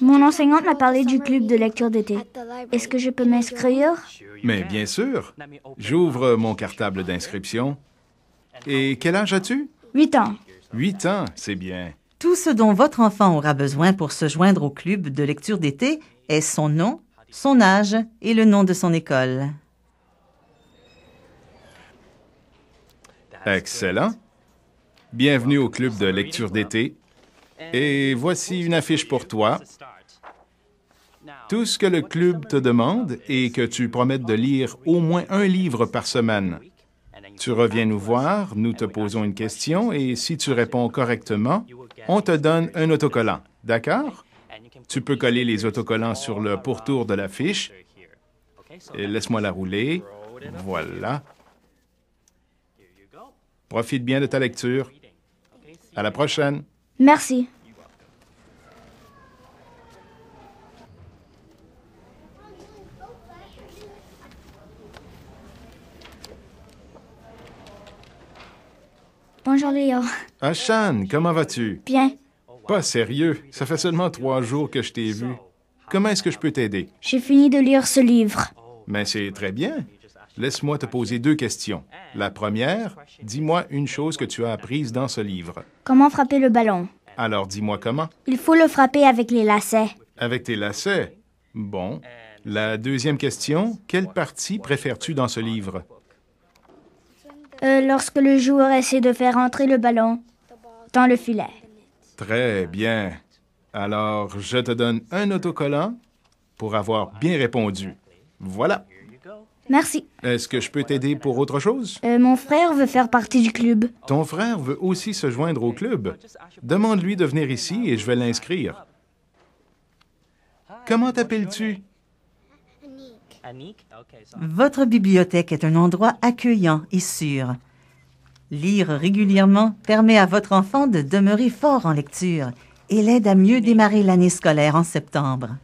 Mon enseignante m'a parlé du club de lecture d'été. Est-ce que je peux m'inscrire Mais bien sûr. J'ouvre mon cartable d'inscription. Et quel âge as-tu Huit ans. Huit ans, c'est bien. Tout ce dont votre enfant aura besoin pour se joindre au club de lecture d'été est son nom, son âge et le nom de son école. Excellent. Bienvenue au club de lecture d'été et voici une affiche pour toi. Tout ce que le club te demande est que tu promettes de lire au moins un livre par semaine. Tu reviens nous voir, nous te posons une question et si tu réponds correctement, on te donne un autocollant. D'accord? Tu peux coller les autocollants sur le pourtour de l'affiche. Laisse-moi la rouler. Voilà. Profite bien de ta lecture. À la prochaine. Merci. Bonjour Léo. Ashan, ah, comment vas-tu? Bien. Pas sérieux, ça fait seulement trois jours que je t'ai vu. Comment est-ce que je peux t'aider? J'ai fini de lire ce livre. Mais c'est très bien. Laisse-moi te poser deux questions. La première, dis-moi une chose que tu as apprise dans ce livre. Comment frapper le ballon Alors dis-moi comment. Il faut le frapper avec les lacets. Avec tes lacets Bon. La deuxième question, quelle partie préfères-tu dans ce livre euh, Lorsque le joueur essaie de faire entrer le ballon dans le filet. Très bien. Alors, je te donne un autocollant pour avoir bien répondu. Voilà. Merci. Est-ce que je peux t'aider pour autre chose? Euh, mon frère veut faire partie du club. Ton frère veut aussi se joindre au club. Demande-lui de venir ici et je vais l'inscrire. Comment t'appelles-tu? Votre bibliothèque est un endroit accueillant et sûr. Lire régulièrement permet à votre enfant de demeurer fort en lecture et l'aide à mieux démarrer l'année scolaire en septembre.